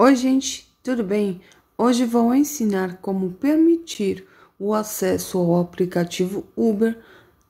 Oi, gente, tudo bem? Hoje vou ensinar como permitir o acesso ao aplicativo Uber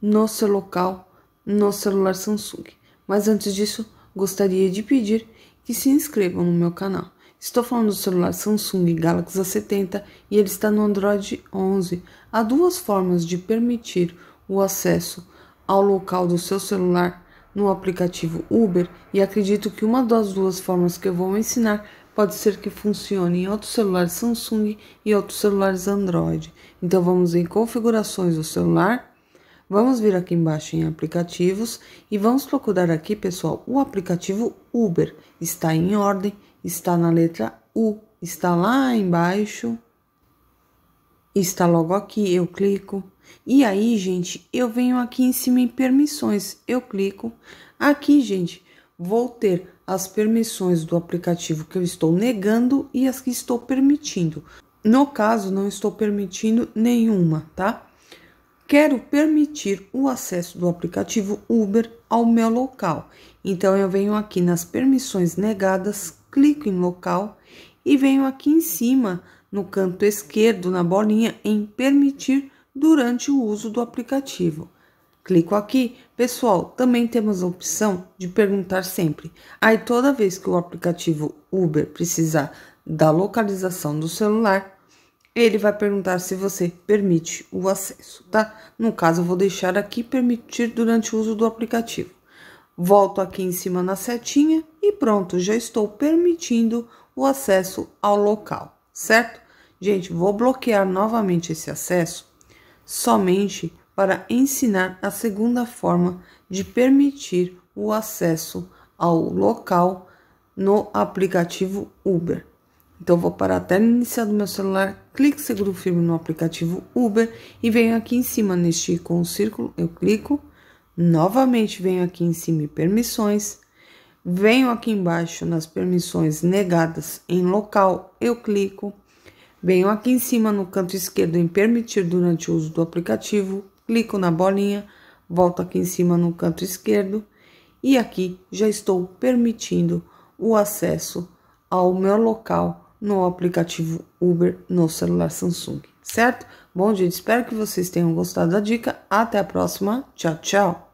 no seu local, no celular Samsung. Mas antes disso, gostaria de pedir que se inscrevam no meu canal. Estou falando do celular Samsung Galaxy A70 e ele está no Android 11. Há duas formas de permitir o acesso ao local do seu celular no aplicativo Uber e acredito que uma das duas formas que eu vou ensinar pode ser que funcione em outros celulares Samsung e outros celulares Android. Então vamos em configurações do celular, vamos vir aqui embaixo em aplicativos e vamos procurar aqui, pessoal, o aplicativo Uber. Está em ordem, está na letra U, está lá embaixo, está logo aqui, eu clico. E aí, gente, eu venho aqui em cima em permissões, eu clico. Aqui, gente, vou ter as permissões do aplicativo que eu estou negando e as que estou permitindo. No caso, não estou permitindo nenhuma, tá? Quero permitir o acesso do aplicativo Uber ao meu local. Então, eu venho aqui nas permissões negadas, clico em local e venho aqui em cima, no canto esquerdo, na bolinha, em permitir durante o uso do aplicativo. Clico aqui. Pessoal, também temos a opção de perguntar sempre. Aí toda vez que o aplicativo Uber precisar da localização do celular, ele vai perguntar se você permite o acesso, tá? No caso, eu vou deixar aqui permitir durante o uso do aplicativo. Volto aqui em cima na setinha e pronto, já estou permitindo o acesso ao local, certo? Gente, vou bloquear novamente esse acesso somente para ensinar a segunda forma de permitir o acesso ao local no aplicativo Uber. Então vou para a tela inicial do meu celular, clique seguro firme no aplicativo Uber e venho aqui em cima neste ícone círculo, eu clico, novamente venho aqui em cima em permissões, venho aqui embaixo nas permissões negadas em local, eu clico, venho aqui em cima no canto esquerdo em permitir durante o uso do aplicativo, clico na bolinha, volto aqui em cima no canto esquerdo e aqui já estou permitindo o acesso ao meu local no aplicativo Uber no celular Samsung, certo? Bom, gente, espero que vocês tenham gostado da dica. Até a próxima. Tchau, tchau.